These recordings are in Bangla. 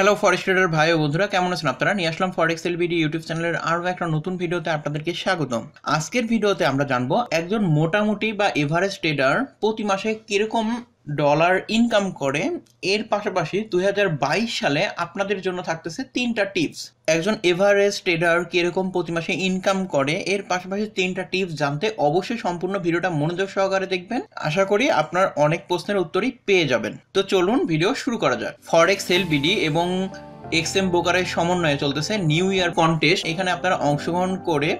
হ্যালো ফরেস্ট ভাই ও বন্ধুরা কেমন আছেন আপনারা নিয়ে আসলাম ফরেক্স এলবিডি ইউটিউব চ্যানেলের আরও একটা নতুন ভিডিওতে আপনাদেরকে স্বাগতম আজকের ভিডিওতে আমরা জানবো একজন মোটামুটি বা এভারেজ ট্রেডার প্রতি মাসে কিরকম ডলার ইনকাম করে এর পাশাপাশি দুই সালে আপনাদের জন্য থাকতেছে তিনটা টিপস একজন এভারেজ ট্রেডার কীরকম প্রতি মাসে ইনকাম করে এর পাশাপাশি তিনটা টিপস জানতে অবশ্যই সম্পূর্ণ ভিডিওটা মনোযোগ সহকারে দেখবেন আশা করি আপনার অনেক প্রশ্নের উত্তরই পেয়ে যাবেন তো চলুন ভিডিও শুরু করা যাক ফরেক্স বিডি এবং এক্স এম বোকারের সমন্বয়ে চলতেছে নিউ ইয়ার কন্টেস্ট এখানে আপনারা অংশগ্রহণ করে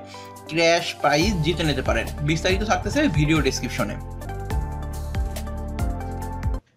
ক্র্যাশ প্রাইজ জিতে নিতে পারেন বিস্তারিত থাকতেছে ভিডিও ডিসক্রিপশনে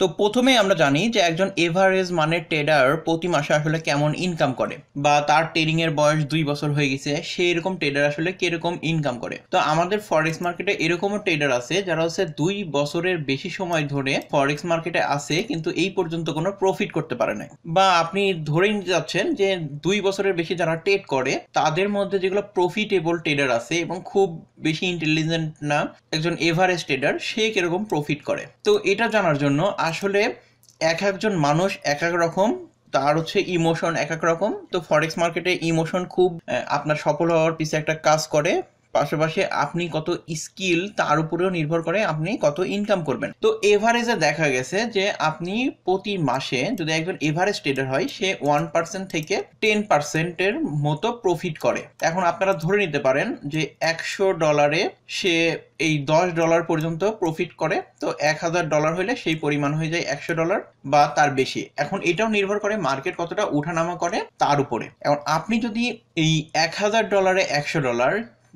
তো প্রথমে আমরা জানি যে একজন এভারেজ মানে ট্রেডার প্রতি মাসে আসলে কেমন ইনকাম করে বা তার ট্রেডিং এর বয়স দুই বছর হয়ে গেছে সেই রকম ট্রেডার আসলে কিরকম ইনকাম করে তো আমাদের ফরেক্স মার্কেটে এরকমও ট্রেডার আছে যারা হচ্ছে দুই বছরের বেশি সময় ধরে ফরেক্স মার্কেটে আছে কিন্তু এই পর্যন্ত কোনো প্রফিট করতে পারে নাই বা আপনি ধরে নিতে যাচ্ছেন যে দুই বছরের বেশি যারা ট্রেড করে তাদের মধ্যে যেগুলো প্রফিটেবল ট্রেডার আছে এবং খুব বেশি ইন্টেলিজেন্ট না একজন এভারেজ ট্রেডার সে কিরকম প্রফিট করে তো এটা জানার জন্য আসলে এক একজন মানুষ এক এক রকম তার হচ্ছে ইমোশন এক এক রকম তো ফরেক্স মার্কেটে ইমোশন খুব আপনার সফল হওয়ার পিছিয়ে একটা কাজ করে পাশাপাশি আপনি কত স্কিল তার উপরেও নির্ভর করে আপনি কত ইনকাম করবেন তো এভারেজে দেখা গেছে যে আপনি প্রতি মাসে যদি একজন এভারেজ ট্রেডার হয় সে ওয়ান পার্সেন্ট থেকে টেন পার্সেন্টের মতো প্রফিট করে এখন আপনারা ধরে নিতে পারেন যে একশো ডলারে সে এই দশ ডলার পর্যন্ত প্রফিট করে তো এক হাজার ডলার হলে সেই পরিমাণ হয়ে যায় একশো ডলার বা তার বেশি এখন এটাও নির্ভর করে মার্কেট কতটা উঠানামা করে তার উপরে এখন আপনি যদি এই এক হাজার ডলারে একশো ডলার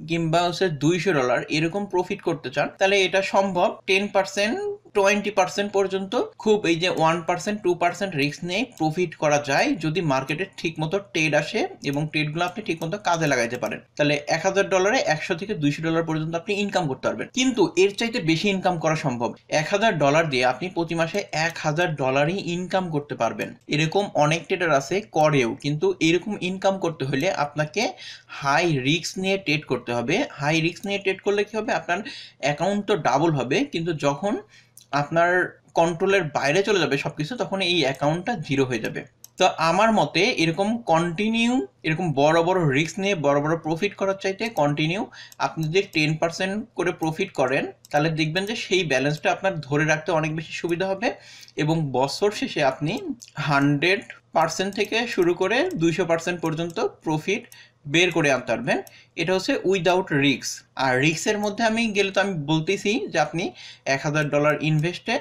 গেম বাউন্সের দুইশো ডলার এরকম প্রফিট করতে চান তাহলে এটা সম্ভব টেন পার্সেন্ট টোয়েন্টি পার্সেন্ট পর্যন্ত খুব এই যে one percent two percent risk নিয়ে প্রফিট করা যায় যদি মার্কেটে মতো ট্রেড আসে এবং ট্রেডগুলো আপনি ঠিকমতো কাজে লাগাইতে পারেন তাহলে এক হাজার ডলারে একশো থেকে দুইশো ডলার পর্যন্ত আপনি ইনকাম করতে পারবেন কিন্তু এর চাইতে বেশি ইনকাম করা সম্ভব এক হাজার ডলার দিয়ে আপনি প্রতি মাসে এক হাজার ডলারই ইনকাম করতে পারবেন এরকম অনেক ট্রেডার আছে করেও কিন্তু এরকম ইনকাম করতে হলে আপনাকে হাই রিস্ক নিয়ে ট্রেড করতে হবে হাই রিস্ক নিয়ে ট্রেড করলে কি হবে আপনার অ্যাকাউন্ট তো ডাবল হবে কিন্তু যখন আপনার কন্ট্রোলের বাইরে চলে যাবে সব কিছু তখন এই অ্যাকাউন্টটা জিরো হয়ে যাবে তো আমার মতে এরকম কন্টিনিউ এরকম বড় বড় রিস্ক নিয়ে বড় বড় প্রফিট করার চাইতে কন্টিনিউ আপনি যদি টেন পার্সেন্ট করে প্রফিট করেন তাহলে দেখবেন যে সেই ব্যালেন্সটা আপনার ধরে রাখতে অনেক বেশি সুবিধা হবে এবং বছর শেষে আপনি হান্ড্রেড পার্সেন্ট থেকে শুরু করে দুইশো পার্সেন্ট পর্যন্ত প্রফিট বের করে আনতে পারবেন এটা হচ্ছে উইদাউট রিক্স আর রিক্সের মধ্যে আমি গেলে তো আমি বলতেছি যে আপনি এক হাজার ডলার ইনভেস্টে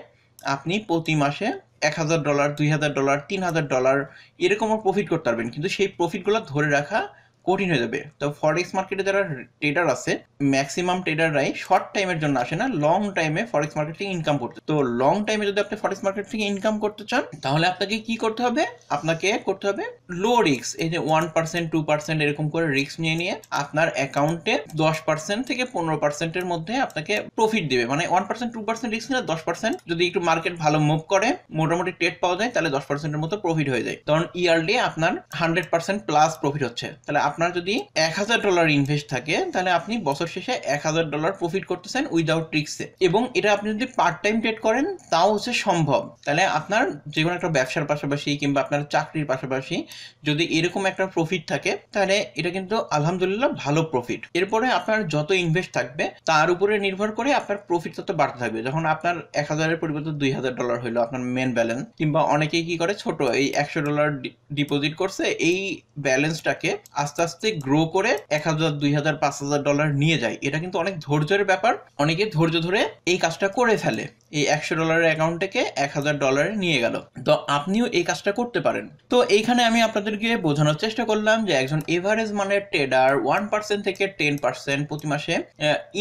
আপনি প্রতি মাসে এক হাজার ডলার দুই হাজার ডলার তিন হাজার ডলার এরকমও প্রফিট করতে পারবেন কিন্তু সেই প্রফিটগুলো ধরে রাখা কঠিন হয়ে যাবে তো ফরেক্স মার্কেটে যারা ট্রেডার আছে ম্যাক্সিমাম ট্রেডাররাই শর্ট টাইমের জন্য আসে না লং টাইমে ফরেক্স মার্কেট থেকে ইনকাম করতে তো লং টাইমে যদি আপনি ফরেক্স মার্কেট থেকে ইনকাম করতে চান তাহলে আপনাকে কি করতে হবে আপনাকে করতে হবে লো রিক্স এই যে ওয়ান পার্সেন্ট টু পার্সেন্ট এরকম করে রিক্স নিয়ে নিয়ে আপনার অ্যাকাউন্টে দশ পার্সেন্ট থেকে পনেরো পার্সেন্টের মধ্যে আপনাকে প্রফিট দেবে মানে ওয়ান পার্সেন্ট টু পার্সেন্ট রিক্স নিলে দশ পার্সেন্ট যদি একটু মার্কেট ভালো মুভ করে মোটামুটি ট্রেড পাওয়া যায় তাহলে দশ পার্সেন্টের মতো প্রফিট হয়ে যায় কারণ ইয়ারলি আপনার হান্ড্রেড পার্সেন্ট প্লাস প্রফিট হচ্ছে তাহলে আপনার যদি এক ডলার ইনভেস্ট থাকে তাহলে আপনি বছর শেষে এক ডলার প্রফিট করতেছেন উইদাউট ট্রিক্সে এবং এটা আপনি যদি পার্ট টাইম ট্রেড করেন তাও হচ্ছে সম্ভব তাহলে আপনার যে কোনো একটা ব্যবসার পাশাপাশি কিংবা আপনার চাকরির পাশাপাশি যদি এরকম একটা প্রফিট থাকে তাহলে এটা কিন্তু আলহামদুলিল্লাহ ভালো প্রফিট এরপরে আপনার যত ইনভেস্ট থাকবে তার উপরে নির্ভর করে আপনার প্রফিট তত বাড়তে থাকবে যখন আপনার এক হাজারের পরিবর্তে দুই হাজার ডলার হলো আপনার মেন ব্যালেন্স কিংবা অনেকেই কি করে ছোট এই একশো ডলার ডিপোজিট করছে এই ব্যালেন্সটাকে আস্তে আস্তে গ্রো করে এক হাজার দুই হাজার পাঁচ হাজার ডলার নিয়ে যায় এটা কিন্তু অনেক ধৈর্যের ব্যাপার অনেকে ধৈর্য ধরে এই কাজটা করে ফেলে এই একশো ডলারের অ্যাকাউন্ট থেকে এক হাজার ডলারে নিয়ে গেল তো আপনিও এই কাজটা করতে পারেন তো এইখানে আমি আপনাদেরকে বোঝানোর চেষ্টা করলাম যে একজন এভারেজ মানের ট্রেডার ওয়ান পার্সেন্ট থেকে টেন পার্সেন্ট প্রতি মাসে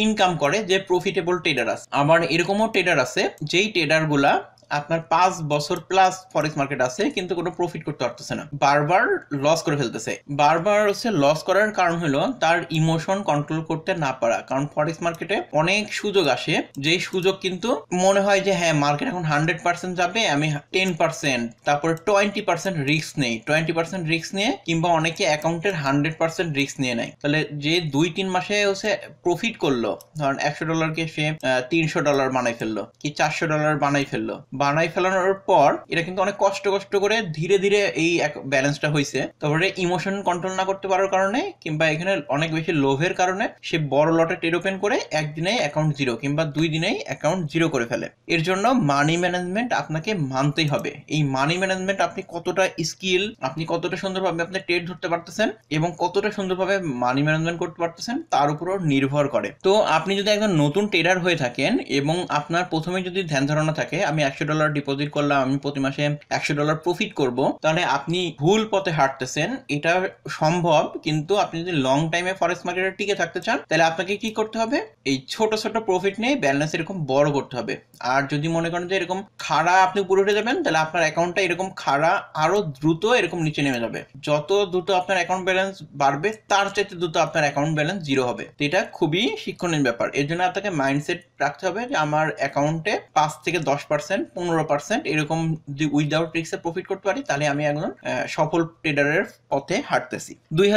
ইনকাম করে যে প্রফিটেবল ট্রেডার আছে আবার এরকমও ট্রেডার আছে যেই ট্রেডারগুলা আপনার পাঁচ বছর প্লাস ফরেক্স মার্কেট আছে কিন্তু কোনো প্রফিট করতে পারতেছে না বারবার লস করে ফেলতেছে বারবার হচ্ছে লস করার কারণ হলো তার ইমোশন কন্ট্রোল করতে না পারা কারণ ফরেক্স মার্কেটে অনেক সুযোগ আসে যেই সুযোগ কিন্তু মনে হয় যে হ্যাঁ মার্কেট এখন হান্ড্রেড পার্সেন্ট যাবে আমি টেন পার্সেন্ট তারপরে টোয়েন্টি পার্সেন্ট রিক্স নেই টোয়েন্টি পার্সেন্ট রিক্স নিয়ে কিংবা অনেকে অ্যাকাউন্টের হান্ড্রেড পার্সেন্ট রিক্স নিয়ে নেয় তাহলে যে দুই তিন মাসে হচ্ছে প্রফিট করলো ধরেন একশো ডলারকে সে তিনশো ডলার বানাই ফেললো কি চারশো ডলার বানাই ফেললো বানাই ফেলানোর পর এটা কিন্তু অনেক কষ্ট কষ্ট করে ধীরে ধীরে এই এক ব্যালেন্সটা হয়েছে তারপরে ইমোশন কন্ট্রোল না করতে পারার কারণে কিংবা এখানে অনেক বেশি লোভের কারণে সে বড় লটে টের ওপেন করে একদিনেই অ্যাকাউন্ট জিরো কিংবা দুই দিনেই অ্যাকাউন্ট জিরো করে ফেলে এর জন্য মানি ম্যানেজমেন্ট আপনাকে মানতেই হবে এই মানি ম্যানেজমেন্ট আপনি কতটা স্কিল আপনি কতটা সুন্দরভাবে আপনি ট্রেড ধরতে পারতেছেন এবং কতটা সুন্দরভাবে মানি ম্যানেজমেন্ট করতে পারতেছেন তার উপরও নির্ভর করে তো আপনি যদি একজন নতুন টেডার হয়ে থাকেন এবং আপনার প্রথমে যদি ধ্যান ধারণা থাকে আমি একশো একশো ডলার ডিপোজিট করলাম আমি প্রতি মাসে একশো ডলার প্রফিট করব তাহলে আপনি ভুল পথে হাঁটতেছেন এটা সম্ভব কিন্তু আপনি যদি লং টাইমে ফরেস্ট মার্কেটে টিকে থাকতে চান তাহলে আপনাকে কি করতে হবে এই ছোট ছোট প্রফিট নিয়ে ব্যালেন্স এরকম বড় করতে হবে আর যদি মনে করেন যে এরকম খাড়া আপনি উপরে উঠে যাবেন তাহলে আপনার অ্যাকাউন্টটা এরকম খাড়া আরো দ্রুত এরকম নিচে নেমে যাবে যত দ্রুত আপনার অ্যাকাউন্ট ব্যালেন্স বাড়বে তার চাইতে দ্রুত আপনার অ্যাকাউন্ট ব্যালেন্স জিরো হবে তো এটা খুবই শিক্ষণীয় ব্যাপার এর জন্য আপনাকে মাইন্ডসেট রাখতে হবে যে আমার অ্যাকাউন্টে পাঁচ থেকে দশ পার্সেন্ট পনেরো পার্সেন্ট এরকম যদি উইদাউট রিক্সে প্রফিট করতে পারি তাহলে আমি একজন সফল ট্রেডারের পথে হাঁটতেছি দুই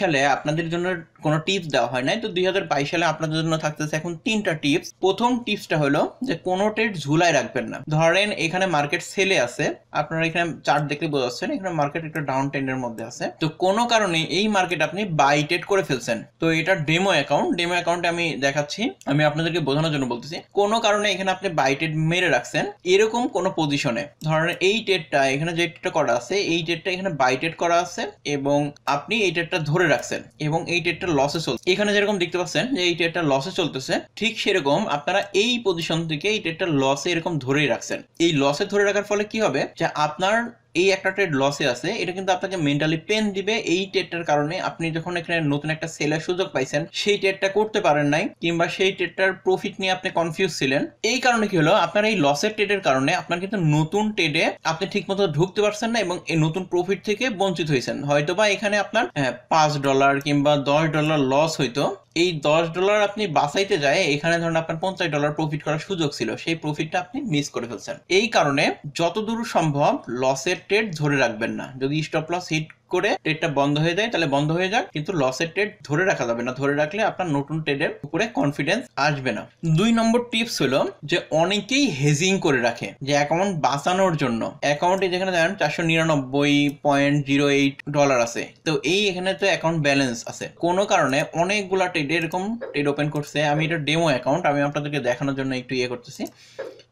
সালে আপনাদের জন্য কোনো টিপস দেওয়া হয় নাই তো দুই সালে আপনাদের জন্য থাকতেছে এখন তিনটা টিপস প্রথম টিপসটা হলো যে কোনো ট্রেড ঝুলায় রাখবেন না ধরেন এখানে মার্কেট সেলে আছে আপনারা এখানে চার্ট দেখলে বোঝা যাচ্ছেন এখানে মার্কেট একটা ডাউন ট্রেন্ডের মধ্যে আছে তো কোনো কারণে এই মার্কেট আপনি বাই ট্রেড করে ফেলছেন তো এটা ডেমো অ্যাকাউন্ট ডেমো অ্যাকাউন্টে আমি দেখাচ্ছি আমি আপনাদেরকে বোঝানোর জন্য জন্য বলতেছি কোনো কারণে এখানে আপনি বাই টেড মেরে রাখছেন এরকম কোনো পজিশনে ধরেন এই টেডটা এখানে যে টেডটা করা আছে এই টেডটা এখানে বাই টেড করা আছে এবং আপনি এই টেডটা ধরে রাখছেন এবং এই টেডটা লসে চলছে এখানে যেরকম দেখতে পাচ্ছেন যে এই টেডটা লসে চলতেছে ঠিক সেরকম আপনারা এই পজিশন থেকে এই টেডটা লসে এরকম ধরেই রাখছেন এই লসে ধরে রাখার ফলে কি হবে যে আপনার এই একটা ট্রেড লসে আছে এটা কিন্তু আপনাকে মেন্টালি পেন দিবে এই ট্রেডটার কারণে আপনি যখন এখানে নতুন একটা সেলের সুযোগ পাইছেন সেই ট্রেডটা করতে পারেন নাই কিংবা সেই ট্রেডটার প্রফিট নিয়ে আপনি কনফিউজ ছিলেন এই কারণে কি হলো আপনার এই লসের ট্রেডের কারণে আপনার কিন্তু নতুন ট্রেডে আপনি ঠিক মতো ঢুকতে পারছেন না এবং এই নতুন প্রফিট থেকে বঞ্চিত হয়েছেন হয়তো বা এখানে আপনার হ্যাঁ, পাঁচ ডলার কিংবা দশ ডলার লস হইতো এই দশ ডলার আপনি বাসাইতে যায় এখানে ধরুন আপনার পঞ্চাশ ডলার প্রফিট করার সুযোগ ছিল সেই প্রফিটটা আপনি মিস করে ফেলছেন এই কারণে যতদূর সম্ভব লসের ট্রেড ধরে রাখবেন না যদি স্টপ লস হিট করে ট্রেডটা বন্ধ হয়ে যায় তাহলে বন্ধ হয়ে যাক কিন্তু লসের ট্রেড ধরে রাখা যাবে না ধরে রাখলে আপনার নতুন ট্রেডের উপরে কনফিডেন্স আসবে না দুই নম্বর টিপস হলো যে অনেকেই হেজিং করে রাখে যে অ্যাকাউন্ট বাঁচানোর জন্য অ্যাকাউন্টে যেখানে দেখেন চারশো নিরানব্বই পয়েন্ট জিরো এইট ডলার আছে তো এই এখানে তো অ্যাকাউন্ট ব্যালেন্স আছে কোনো কারণে অনেকগুলা ট্রেড এরকম ট্রেড ওপেন করছে আমি এটা ডেমো অ্যাকাউন্ট আমি আপনাদেরকে দেখানোর জন্য একটু ইয়ে করতেছি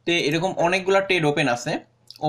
তো এরকম অনেকগুলা ট্রেড ওপেন আছে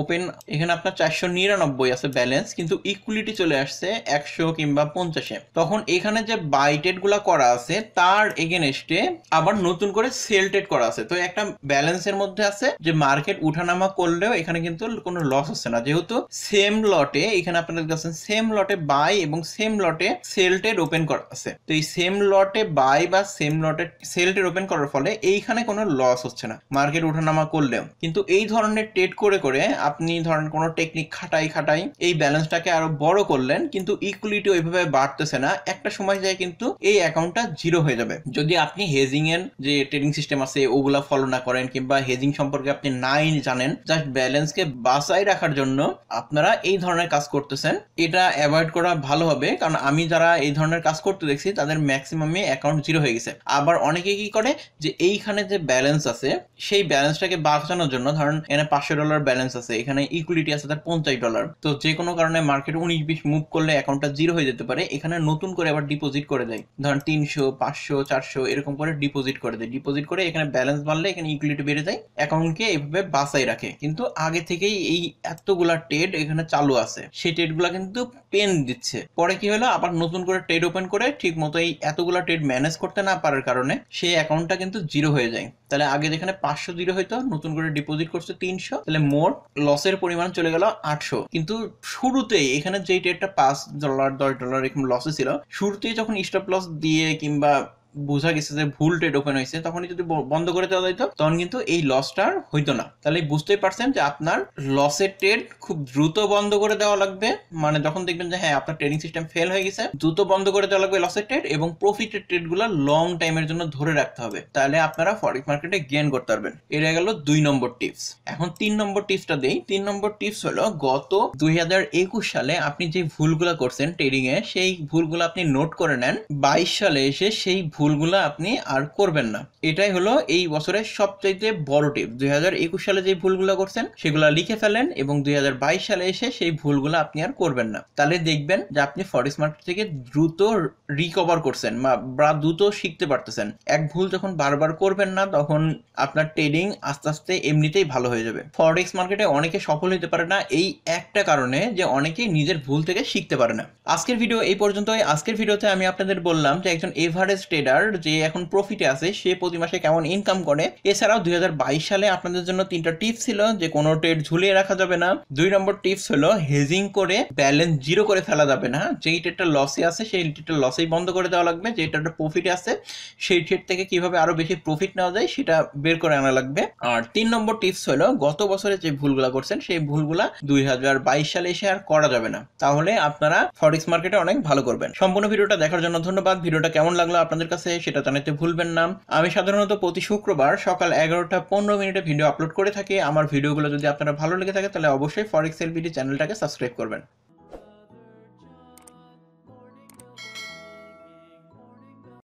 ওপেন এখানে আপনার চারশো নিরানব্বই আছে ব্যালেন্স কিন্তু ইকুইলিটি চলে আসছে একশো কিংবা পঞ্চাশে তখন এখানে যে বাই টেট গুলা করা আছে তার এগেনস্টে আবার নতুন করে সেল টেড করা আছে তো একটা ব্যালেন্সের মধ্যে আছে যে মার্কেট উঠানামা করলেও এখানে কিন্তু কোনো লস হচ্ছে না যেহেতু সেম লটে এখানে আপনাদের কাছে সেম লটে বাই এবং সেম লটে সেল টেড ওপেন করা আছে তো এই সেম লটে বাই বা সেম লটে সেল টেড ওপেন করার ফলে এইখানে কোনো লস হচ্ছে না মার্কেট উঠানামা করলেও কিন্তু এই ধরনের টেড করে করে আপনি ধরেন কোনো টেকনিক খাটাই খাটাই এই ব্যালেন্সটাকে আরো বড় করলেন কিন্তু ইকুইলিটি ওইভাবে বাড়তেছে না একটা সময় যায় কিন্তু এই অ্যাকাউন্টটা জিরো হয়ে যাবে যদি আপনি হেজিং এর যে ট্রেডিং সিস্টেম আছে ওগুলা ফলো না করেন কিংবা হেজিং সম্পর্কে আপনি নাই জানেন জাস্ট ব্যালেন্সকে বাসায় রাখার জন্য আপনারা এই ধরনের কাজ করতেছেন এটা অ্যাভয়েড করা ভালো হবে কারণ আমি যারা এই ধরনের কাজ করতে দেখছি তাদের ম্যাক্সিমামে অ্যাকাউন্ট জিরো হয়ে গেছে আবার অনেকে কি করে যে এইখানে যে ব্যালেন্স আছে সেই ব্যালেন্সটাকে বাঁচানোর জন্য ধরেন এখানে পাঁচশো ডলার ব্যালেন্স আছে আছে এখানে ইকুইলিটি আছে তার পঞ্চাশ ডলার তো যে কোনো কারণে মার্কেট উনিশ বিশ মুভ করলে অ্যাকাউন্টটা জিরো হয়ে যেতে পারে এখানে নতুন করে আবার ডিপোজিট করে দেয় ধরেন তিনশো পাঁচশো চারশো এরকম করে ডিপোজিট করে দেয় ডিপোজিট করে এখানে ব্যালেন্স বাড়লে এখানে ইকুইলিটি বেড়ে যায় অ্যাকাউন্টকে এভাবে বাসাই রাখে কিন্তু আগে থেকেই এই এতগুলা ট্রেড এখানে চালু আছে সেই ট্রেডগুলা কিন্তু পেন দিচ্ছে পরে কি হলো আবার নতুন করে ট্রেড ওপেন করে ঠিক মতো এই এতগুলা ট্রেড ম্যানেজ করতে না পারার কারণে সেই অ্যাকাউন্টটা কিন্তু জিরো হয়ে যায় তাহলে আগে যেখানে পাঁচশো দিলে হয়তো নতুন করে ডিপোজিট করছে তিনশো তাহলে মোট লসের পরিমাণ চলে গেল আটশো কিন্তু শুরুতেই এখানে যে ট্রেডটা পাঁচ ডলার দশ ডলার এরকম লসে ছিল শুরুতেই যখন স্টপ লস দিয়ে কিংবা বোঝা গেছে যে ভুল ট্রেড ওপেন হয়েছে তখনই যদি বন্ধ করে দেওয়া যাইতো তখন কিন্তু এই লসটা আর হইতো না তাহলে বুঝতেই পারছেন যে আপনার লসের ট্রেড খুব দ্রুত বন্ধ করে দেওয়া লাগবে মানে যখন দেখবেন যে হ্যাঁ আপনার ট্রেডিং সিস্টেম ফেল হয়ে গেছে দ্রুত বন্ধ করে দেওয়া লাগবে লসের ট্রেড এবং প্রফিটের ট্রেডগুলো লং টাইমের জন্য ধরে রাখতে হবে তাহলে আপনারা ফরেক্স মার্কেটে গেন করতে পারবেন এটা গেল দুই নম্বর টিপস এখন তিন নম্বর টিপসটা দেই তিন নম্বর টিপস হলো গত দুই সালে আপনি যে ভুলগুলো করছেন ট্রেডিং এ সেই ভুলগুলো আপনি নোট করে নেন বাইশ সালে এসে সেই ভুল ভুলগুলো আপনি আর করবেন না এটাই হলো এই বছরের সবচাইতে বড় টিপ দুই সালে যে ভুলগুলো করছেন সেগুলো লিখে ফেলেন এবং দুই সালে এসে সেই ভুলগুলো আপনি আর করবেন না তাহলে দেখবেন যে আপনি ফরেস্ট মার্কেট থেকে দ্রুত রিকভার করছেন বা দ্রুত শিখতে পারতেছেন এক ভুল যখন বারবার করবেন না তখন আপনার ট্রেডিং আস্তে আস্তে এমনিতেই ভালো হয়ে যাবে ফরেক্স মার্কেটে অনেকে সফল হতে পারে না এই একটা কারণে যে অনেকেই নিজের ভুল থেকে শিখতে পারে না আজকের ভিডিও এই পর্যন্তই আজকের ভিডিওতে আমি আপনাদের বললাম যে একজন এভারেজ ট্রেডার ট্রেডার যে এখন প্রফিটে আছে সে প্রতি মাসে কেমন ইনকাম করে এছাড়াও দুই সালে আপনাদের জন্য তিনটা টিপস ছিল যে কোনো ট্রেড ঝুলিয়ে রাখা যাবে না দুই নম্বর টিপস হলো হেজিং করে ব্যালেন্স জিরো করে ফেলা যাবে না যেই ট্রেডটা লসে আছে সেই ট্রেডটা লসেই বন্ধ করে দেওয়া লাগবে যে ট্রেডটা প্রফিটে আছে সেই ট্রেড থেকে কিভাবে আরো বেশি প্রফিট নেওয়া যায় সেটা বের করে আনা লাগবে আর তিন নম্বর টিপস হলো গত বছরে যে ভুলগুলা করছেন সেই ভুলগুলা দুই সালে এসে আর করা যাবে না তাহলে আপনারা ফরেক্স মার্কেটে অনেক ভালো করবেন সম্পূর্ণ ভিডিওটা দেখার জন্য ধন্যবাদ ভিডিওটা কেমন লাগলো আপনাদের কাছে আছে সেটা জানাতে ভুলবেন না আমি সাধারণত প্রতি শুক্রবার সকাল এগারোটা পনেরো মিনিটে ভিডিও আপলোড করে থাকি আমার ভিডিওগুলো যদি আপনারা ভালো লেগে থাকে তাহলে অবশ্যই ফরেক্স এলবিডি চ্যানেলটাকে সাবস্ক্রাইব করবেন